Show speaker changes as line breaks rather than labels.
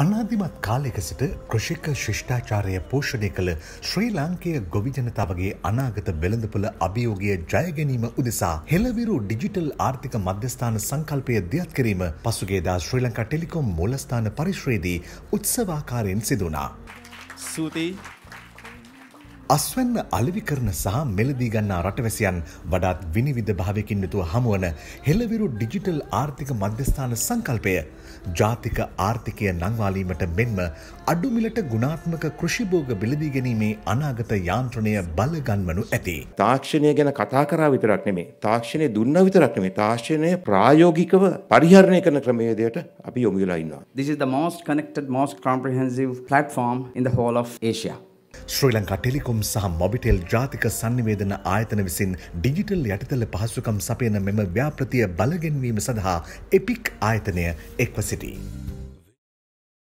අනාධිමත් කාලෙක සිට කෘෂික ශිෂ්ඨාචාරය පෝෂණය කළ ශ්‍රී ලාංකය ගොවිජනතාවගේ අනාගත බෙළඳපොළ අභියෝගය ජයගැනීම උදෙසා හෙළවිරු ඩිජිටල් ආර්ථික මධ්‍යස්ථාන සංකල්පය දියත් කිරීම පසුගේදා ශ්‍රී ලංකා ටෙලිකොම් මොලස්ථාන පරිශ්‍රයේදී උත්සවාකාරයෙන් සිදුනා. සූතියි අස්වැන්න අලවි කරන සහ මෙලදී ගන්නා රටවැසියන් වඩාත් විනිවිධ භාවයකින් යුතුව හමුවන හෙළවිරු ඩිජිටල් ආර්ථික මධ්‍යස්ථාන සංකල්පය ජාතික ආර්ථිකය නංවාලීමට මෙන්ම අඩුමිලට ගුණාත්මක කෘෂිභෝග බිලදී ගැනීමේ අනාගත යාන්ත්‍රණය බලගන්වනු ඇති.
තාක්ෂණය ගැන කතා කරා විතරක් නෙමේ තාක්ෂණය දුන්න විතරක් නෙමේ තාක්ෂණය ප්‍රායෝගිකව පරිහරණය කරන ක්‍රමේදයට අපි යොමුලා ඉන්නවා.
This is the most connected most comprehensive platform in the whole of Asia.
Sri Lanka telecom සහ මොබිටෙල් ජාතික සංනිවේදන ආයතන විසින් ඩිජිටල් යටිතල පහසුකම් සපයන මෙම ව්‍යාප්‍රතිය
බලගෙන්වීම සඳහා එපික් ආයතනය එක්ව සිටී.